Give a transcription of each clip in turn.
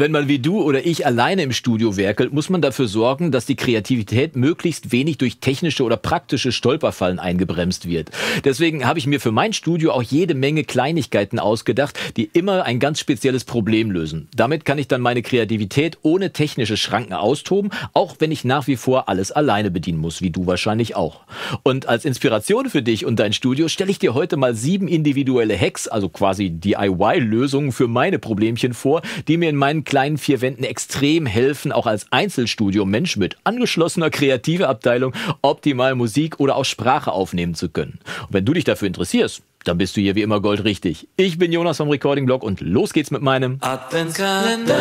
Wenn man wie du oder ich alleine im Studio werkelt, muss man dafür sorgen, dass die Kreativität möglichst wenig durch technische oder praktische Stolperfallen eingebremst wird. Deswegen habe ich mir für mein Studio auch jede Menge Kleinigkeiten ausgedacht, die immer ein ganz spezielles Problem lösen. Damit kann ich dann meine Kreativität ohne technische Schranken austoben, auch wenn ich nach wie vor alles alleine bedienen muss, wie du wahrscheinlich auch. Und als Inspiration für dich und dein Studio stelle ich dir heute mal sieben individuelle Hacks, also quasi DIY-Lösungen für meine Problemchen vor, die mir in meinen kleinen vier Wänden extrem helfen, auch als Einzelstudio Mensch mit angeschlossener kreativer Abteilung optimal Musik oder auch Sprache aufnehmen zu können. Und wenn du dich dafür interessierst, dann bist du hier wie immer goldrichtig. Ich bin Jonas vom Recording Blog und los geht's mit meinem Adventskalender.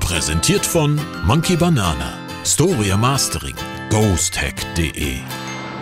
Präsentiert von Monkey Banana, Storia Mastering, ghosthack.de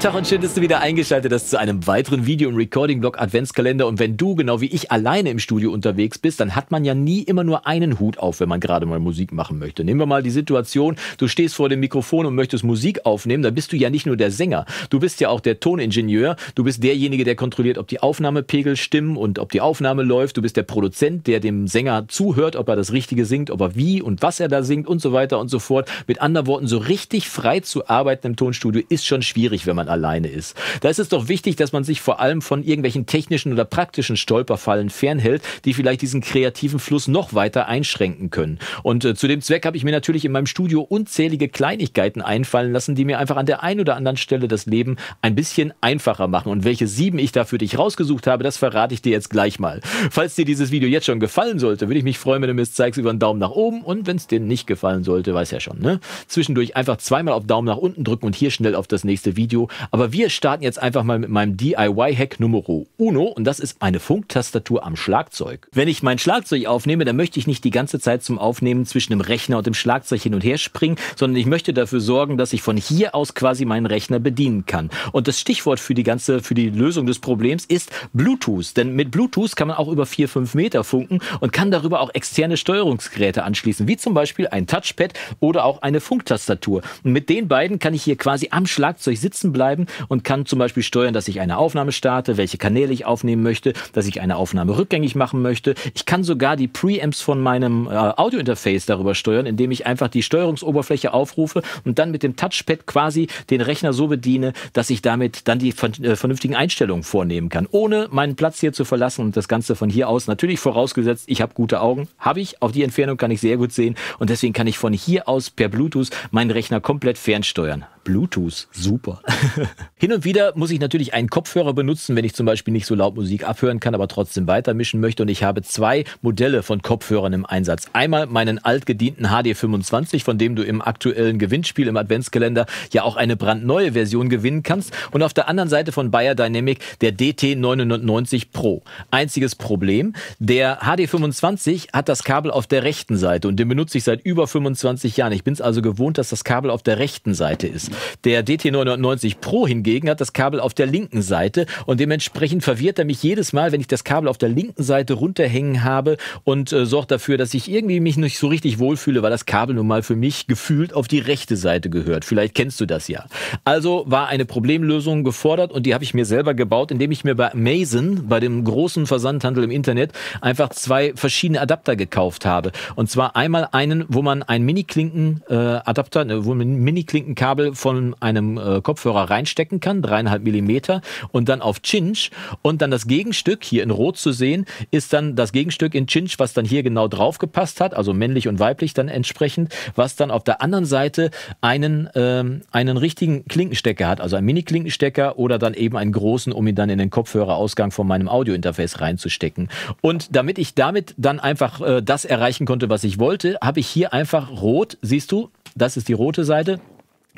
Tag und schön, dass du wieder eingeschaltet hast zu einem weiteren Video im Recording-Blog Adventskalender. Und wenn du, genau wie ich, alleine im Studio unterwegs bist, dann hat man ja nie immer nur einen Hut auf, wenn man gerade mal Musik machen möchte. Nehmen wir mal die Situation, du stehst vor dem Mikrofon und möchtest Musik aufnehmen, dann bist du ja nicht nur der Sänger, du bist ja auch der Toningenieur, du bist derjenige, der kontrolliert, ob die Aufnahmepegel stimmen und ob die Aufnahme läuft, du bist der Produzent, der dem Sänger zuhört, ob er das Richtige singt, ob er wie und was er da singt und so weiter und so fort. Mit anderen Worten, so richtig frei zu arbeiten im Tonstudio ist schon schwierig, wenn man alleine ist. Da ist es doch wichtig, dass man sich vor allem von irgendwelchen technischen oder praktischen Stolperfallen fernhält, die vielleicht diesen kreativen Fluss noch weiter einschränken können. Und äh, zu dem Zweck habe ich mir natürlich in meinem Studio unzählige Kleinigkeiten einfallen lassen, die mir einfach an der einen oder anderen Stelle das Leben ein bisschen einfacher machen. Und welche sieben ich da für dich rausgesucht habe, das verrate ich dir jetzt gleich mal. Falls dir dieses Video jetzt schon gefallen sollte, würde ich mich freuen, wenn du mir es zeigst über einen Daumen nach oben. Und wenn es dir nicht gefallen sollte, weiß ja schon, ne? Zwischendurch einfach zweimal auf Daumen nach unten drücken und hier schnell auf das nächste Video. Aber wir starten jetzt einfach mal mit meinem DIY-Hack Numero Uno und das ist meine Funktastatur am Schlagzeug. Wenn ich mein Schlagzeug aufnehme, dann möchte ich nicht die ganze Zeit zum Aufnehmen zwischen dem Rechner und dem Schlagzeug hin und her springen, sondern ich möchte dafür sorgen, dass ich von hier aus quasi meinen Rechner bedienen kann. Und das Stichwort für die ganze, für die Lösung des Problems ist Bluetooth. Denn mit Bluetooth kann man auch über vier fünf Meter funken und kann darüber auch externe Steuerungsgeräte anschließen, wie zum Beispiel ein Touchpad oder auch eine Funktastatur. Und mit den beiden kann ich hier quasi am Schlagzeug sitzen bleiben bleiben und kann zum Beispiel steuern, dass ich eine Aufnahme starte, welche Kanäle ich aufnehmen möchte, dass ich eine Aufnahme rückgängig machen möchte. Ich kann sogar die Preamps von meinem äh, Audiointerface darüber steuern, indem ich einfach die Steuerungsoberfläche aufrufe und dann mit dem Touchpad quasi den Rechner so bediene, dass ich damit dann die äh, vernünftigen Einstellungen vornehmen kann, ohne meinen Platz hier zu verlassen und das Ganze von hier aus. Natürlich vorausgesetzt, ich habe gute Augen, habe ich. Auf die Entfernung kann ich sehr gut sehen und deswegen kann ich von hier aus per Bluetooth meinen Rechner komplett fernsteuern. Bluetooth, super. Hin und wieder muss ich natürlich einen Kopfhörer benutzen, wenn ich zum Beispiel nicht so laut Musik abhören kann, aber trotzdem weitermischen möchte. Und ich habe zwei Modelle von Kopfhörern im Einsatz. Einmal meinen altgedienten HD25, von dem du im aktuellen Gewinnspiel im Adventskalender ja auch eine brandneue Version gewinnen kannst. Und auf der anderen Seite von Bayer Dynamic der DT990 Pro. Einziges Problem, der HD25 hat das Kabel auf der rechten Seite und den benutze ich seit über 25 Jahren. Ich bin es also gewohnt, dass das Kabel auf der rechten Seite ist. Der DT990 Pro hingegen hat das Kabel auf der linken Seite und dementsprechend verwirrt er mich jedes Mal, wenn ich das Kabel auf der linken Seite runterhängen habe und äh, sorgt dafür, dass ich irgendwie mich nicht so richtig wohlfühle, weil das Kabel nun mal für mich gefühlt auf die rechte Seite gehört. Vielleicht kennst du das ja. Also war eine Problemlösung gefordert und die habe ich mir selber gebaut, indem ich mir bei Mason, bei dem großen Versandhandel im Internet, einfach zwei verschiedene Adapter gekauft habe. Und zwar einmal einen, wo man einen Mini-Klinken-Adapter, äh, ne, wo man ein Mini-Klinkenkabel von einem äh, Kopfhörer reinstecken kann, dreieinhalb Millimeter, und dann auf Cinch. Und dann das Gegenstück, hier in Rot zu sehen, ist dann das Gegenstück in Cinch, was dann hier genau drauf gepasst hat, also männlich und weiblich dann entsprechend, was dann auf der anderen Seite einen, ähm, einen richtigen Klinkenstecker hat, also einen Mini-Klinkenstecker oder dann eben einen großen, um ihn dann in den Kopfhörerausgang von meinem Audiointerface reinzustecken. Und damit ich damit dann einfach äh, das erreichen konnte, was ich wollte, habe ich hier einfach rot, siehst du, das ist die rote Seite,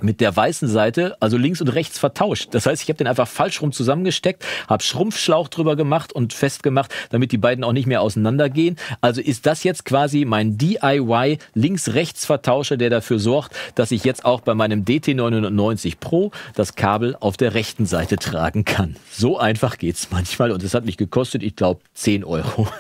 mit der weißen Seite, also links und rechts vertauscht. Das heißt, ich habe den einfach falsch rum zusammengesteckt, habe Schrumpfschlauch drüber gemacht und festgemacht, damit die beiden auch nicht mehr auseinandergehen. Also ist das jetzt quasi mein DIY links-rechts Vertauscher, der dafür sorgt, dass ich jetzt auch bei meinem DT990 Pro das Kabel auf der rechten Seite tragen kann. So einfach geht's manchmal und es hat mich gekostet, ich glaube, 10 Euro.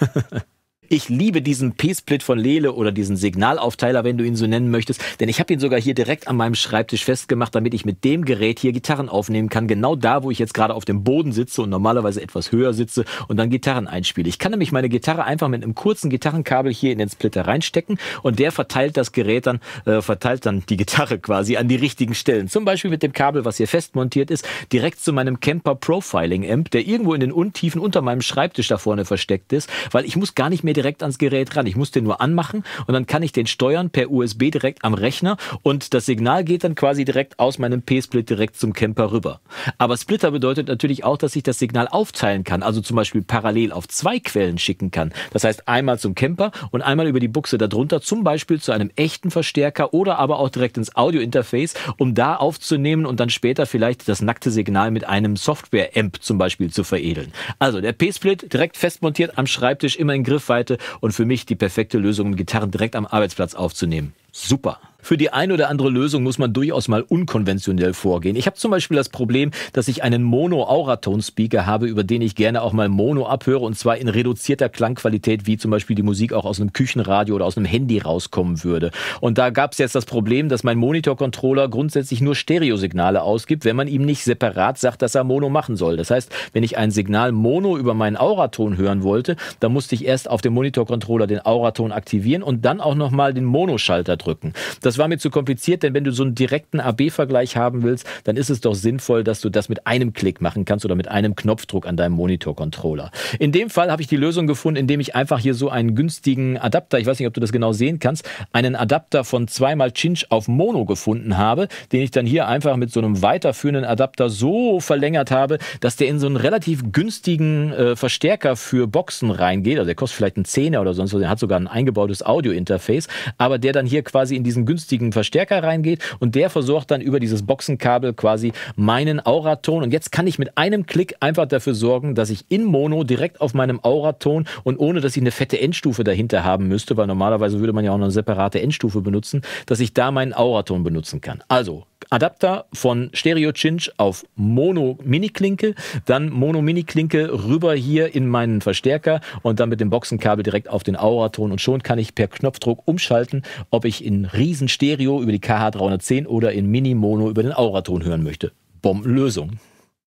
Ich liebe diesen P-Split von Lele oder diesen Signalaufteiler, wenn du ihn so nennen möchtest, denn ich habe ihn sogar hier direkt an meinem Schreibtisch festgemacht, damit ich mit dem Gerät hier Gitarren aufnehmen kann, genau da, wo ich jetzt gerade auf dem Boden sitze und normalerweise etwas höher sitze und dann Gitarren einspiele. Ich kann nämlich meine Gitarre einfach mit einem kurzen Gitarrenkabel hier in den Splitter reinstecken und der verteilt das Gerät dann, äh, verteilt dann die Gitarre quasi an die richtigen Stellen. Zum Beispiel mit dem Kabel, was hier fest montiert ist, direkt zu meinem Camper Profiling Amp, der irgendwo in den Untiefen unter meinem Schreibtisch da vorne versteckt ist, weil ich muss gar nicht mehr direkt ans Gerät ran. Ich muss den nur anmachen und dann kann ich den steuern per USB direkt am Rechner und das Signal geht dann quasi direkt aus meinem P-Split direkt zum Camper rüber. Aber Splitter bedeutet natürlich auch, dass ich das Signal aufteilen kann, also zum Beispiel parallel auf zwei Quellen schicken kann. Das heißt einmal zum Camper und einmal über die Buchse darunter, zum Beispiel zu einem echten Verstärker oder aber auch direkt ins Audiointerface, um da aufzunehmen und dann später vielleicht das nackte Signal mit einem Software-Amp zum Beispiel zu veredeln. Also der P-Split direkt fest montiert am Schreibtisch, immer in Griffweite hätte und für mich die perfekte Lösung, Gitarren direkt am Arbeitsplatz aufzunehmen. Super für die ein oder andere Lösung muss man durchaus mal unkonventionell vorgehen. Ich habe zum Beispiel das Problem, dass ich einen Mono-Auratone-Speaker habe, über den ich gerne auch mal Mono abhöre und zwar in reduzierter Klangqualität, wie zum Beispiel die Musik auch aus einem Küchenradio oder aus einem Handy rauskommen würde. Und da gab es jetzt das Problem, dass mein Monitor-Controller grundsätzlich nur Stereosignale ausgibt, wenn man ihm nicht separat sagt, dass er Mono machen soll. Das heißt, wenn ich ein Signal Mono über meinen Auraton hören wollte, dann musste ich erst auf dem Monitor-Controller den Auraton aktivieren und dann auch nochmal den Mono-Schalter drücken. Das war mir zu kompliziert, denn wenn du so einen direkten AB-Vergleich haben willst, dann ist es doch sinnvoll, dass du das mit einem Klick machen kannst oder mit einem Knopfdruck an deinem Monitor-Controller. In dem Fall habe ich die Lösung gefunden, indem ich einfach hier so einen günstigen Adapter, ich weiß nicht, ob du das genau sehen kannst, einen Adapter von zweimal Chinch auf Mono gefunden habe, den ich dann hier einfach mit so einem weiterführenden Adapter so verlängert habe, dass der in so einen relativ günstigen äh, Verstärker für Boxen reingeht. Also der kostet vielleicht einen Zehner oder sonst was, der hat sogar ein eingebautes Audio-Interface, aber der dann hier quasi in diesen günstigen günstigen Verstärker reingeht und der versorgt dann über dieses Boxenkabel quasi meinen Auraton und jetzt kann ich mit einem Klick einfach dafür sorgen, dass ich in Mono direkt auf meinem Auraton und ohne, dass ich eine fette Endstufe dahinter haben müsste, weil normalerweise würde man ja auch noch eine separate Endstufe benutzen, dass ich da meinen Auraton benutzen kann. Also Adapter von Stereo Cinch auf Mono Mini Klinke, dann Mono Mini Klinke rüber hier in meinen Verstärker und dann mit dem Boxenkabel direkt auf den Auraton und schon kann ich per Knopfdruck umschalten, ob ich in Riesen Stereo über die KH310 oder in Mini Mono über den Auraton hören möchte. Bombenlösung.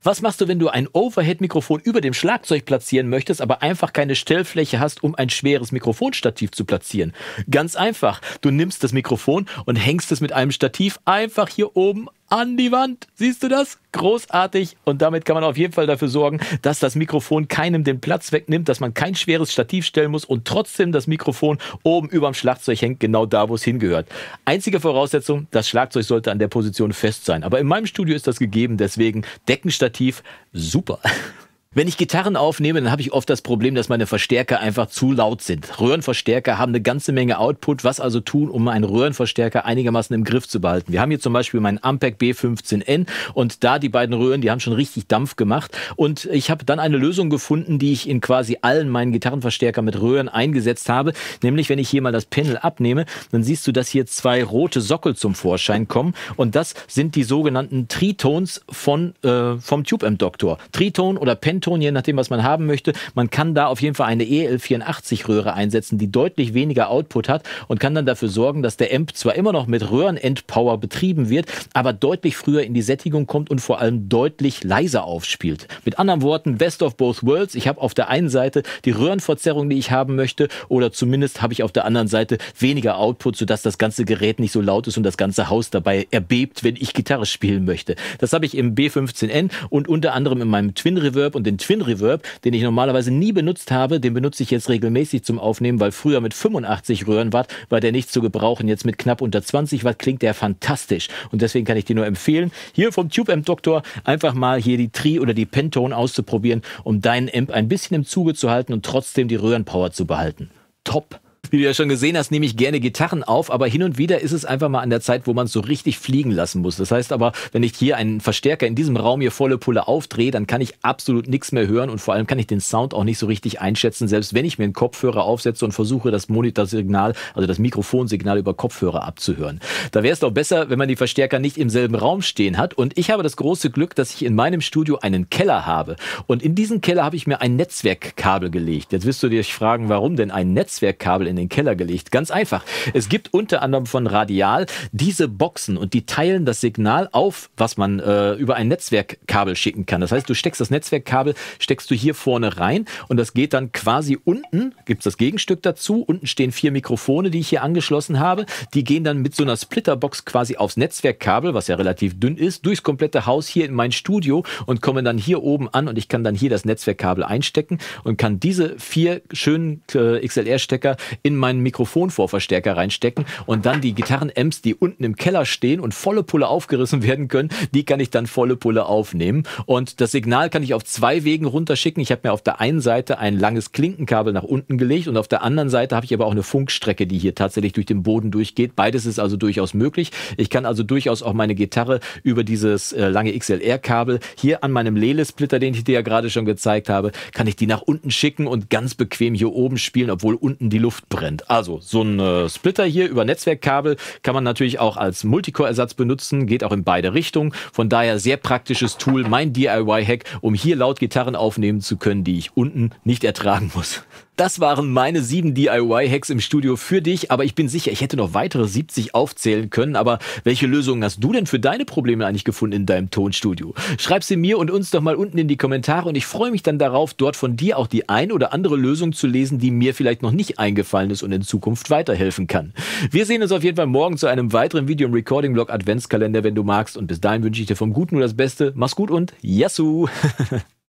Was machst du, wenn du ein Overhead-Mikrofon über dem Schlagzeug platzieren möchtest, aber einfach keine Stellfläche hast, um ein schweres Mikrofonstativ zu platzieren? Ganz einfach. Du nimmst das Mikrofon und hängst es mit einem Stativ einfach hier oben an die Wand. Siehst du das? Großartig. Und damit kann man auf jeden Fall dafür sorgen, dass das Mikrofon keinem den Platz wegnimmt, dass man kein schweres Stativ stellen muss und trotzdem das Mikrofon oben über dem Schlagzeug hängt, genau da, wo es hingehört. Einzige Voraussetzung, das Schlagzeug sollte an der Position fest sein. Aber in meinem Studio ist das gegeben, deswegen Deckenstativ super. Wenn ich Gitarren aufnehme, dann habe ich oft das Problem, dass meine Verstärker einfach zu laut sind. Röhrenverstärker haben eine ganze Menge Output. Was also tun, um einen Röhrenverstärker einigermaßen im Griff zu behalten? Wir haben hier zum Beispiel meinen Ampeg B15N und da die beiden Röhren, die haben schon richtig Dampf gemacht. Und ich habe dann eine Lösung gefunden, die ich in quasi allen meinen Gitarrenverstärker mit Röhren eingesetzt habe. Nämlich, wenn ich hier mal das Panel abnehme, dann siehst du, dass hier zwei rote Sockel zum Vorschein kommen. Und das sind die sogenannten Tritones von, äh, vom Tube Amp Doktor. Triton oder Pentaton Filmton, je nachdem, was man haben möchte. Man kann da auf jeden Fall eine EL84-Röhre einsetzen, die deutlich weniger Output hat und kann dann dafür sorgen, dass der Amp zwar immer noch mit Röhrenendpower betrieben wird, aber deutlich früher in die Sättigung kommt und vor allem deutlich leiser aufspielt. Mit anderen Worten, best of both worlds. Ich habe auf der einen Seite die Röhrenverzerrung, die ich haben möchte, oder zumindest habe ich auf der anderen Seite weniger Output, sodass das ganze Gerät nicht so laut ist und das ganze Haus dabei erbebt, wenn ich Gitarre spielen möchte. Das habe ich im B15N und unter anderem in meinem Twin Reverb und den Twin Reverb, den ich normalerweise nie benutzt habe, den benutze ich jetzt regelmäßig zum Aufnehmen, weil früher mit 85 Röhren Watt war der nicht zu gebrauchen. Jetzt mit knapp unter 20 Watt klingt der fantastisch und deswegen kann ich dir nur empfehlen, hier vom Tube Amp Doktor einfach mal hier die Tri oder die Pentone auszuprobieren, um deinen Amp ein bisschen im Zuge zu halten und trotzdem die Röhrenpower zu behalten. Top! wie du ja schon gesehen hast, nehme ich gerne Gitarren auf, aber hin und wieder ist es einfach mal an der Zeit, wo man es so richtig fliegen lassen muss. Das heißt aber, wenn ich hier einen Verstärker in diesem Raum hier volle Pulle aufdrehe, dann kann ich absolut nichts mehr hören und vor allem kann ich den Sound auch nicht so richtig einschätzen, selbst wenn ich mir einen Kopfhörer aufsetze und versuche, das Monitorsignal, also das Mikrofonsignal über Kopfhörer abzuhören. Da wäre es doch besser, wenn man die Verstärker nicht im selben Raum stehen hat. Und ich habe das große Glück, dass ich in meinem Studio einen Keller habe. Und in diesen Keller habe ich mir ein Netzwerkkabel gelegt. Jetzt wirst du dich fragen, warum denn ein Netzwerkkabel in den den Keller gelegt. Ganz einfach. Es gibt unter anderem von Radial diese Boxen und die teilen das Signal auf, was man äh, über ein Netzwerkkabel schicken kann. Das heißt, du steckst das Netzwerkkabel, steckst du hier vorne rein und das geht dann quasi unten, gibt es das Gegenstück dazu. Unten stehen vier Mikrofone, die ich hier angeschlossen habe. Die gehen dann mit so einer Splitterbox quasi aufs Netzwerkkabel, was ja relativ dünn ist, durchs komplette Haus hier in mein Studio und kommen dann hier oben an und ich kann dann hier das Netzwerkkabel einstecken und kann diese vier schönen äh, XLR-Stecker in in meinen Mikrofonvorverstärker reinstecken und dann die Gitarrenamps, die unten im Keller stehen und volle Pulle aufgerissen werden können, die kann ich dann volle Pulle aufnehmen. Und das Signal kann ich auf zwei Wegen runterschicken. Ich habe mir auf der einen Seite ein langes Klinkenkabel nach unten gelegt und auf der anderen Seite habe ich aber auch eine Funkstrecke, die hier tatsächlich durch den Boden durchgeht. Beides ist also durchaus möglich. Ich kann also durchaus auch meine Gitarre über dieses äh, lange XLR-Kabel hier an meinem Lele-Splitter, den ich dir ja gerade schon gezeigt habe, kann ich die nach unten schicken und ganz bequem hier oben spielen, obwohl unten die Luft brennt brennt. Also so ein äh, Splitter hier über Netzwerkkabel kann man natürlich auch als Multicore-Ersatz benutzen, geht auch in beide Richtungen. Von daher sehr praktisches Tool, mein DIY-Hack, um hier laut Gitarren aufnehmen zu können, die ich unten nicht ertragen muss. Das waren meine sieben DIY-Hacks im Studio für dich, aber ich bin sicher, ich hätte noch weitere 70 aufzählen können. Aber welche Lösungen hast du denn für deine Probleme eigentlich gefunden in deinem Tonstudio? Schreib sie mir und uns doch mal unten in die Kommentare und ich freue mich dann darauf, dort von dir auch die ein oder andere Lösung zu lesen, die mir vielleicht noch nicht eingefallen ist und in Zukunft weiterhelfen kann. Wir sehen uns auf jeden Fall morgen zu einem weiteren Video im Recording Blog Adventskalender, wenn du magst. Und bis dahin wünsche ich dir vom Guten nur das Beste. Mach's gut und Yassu!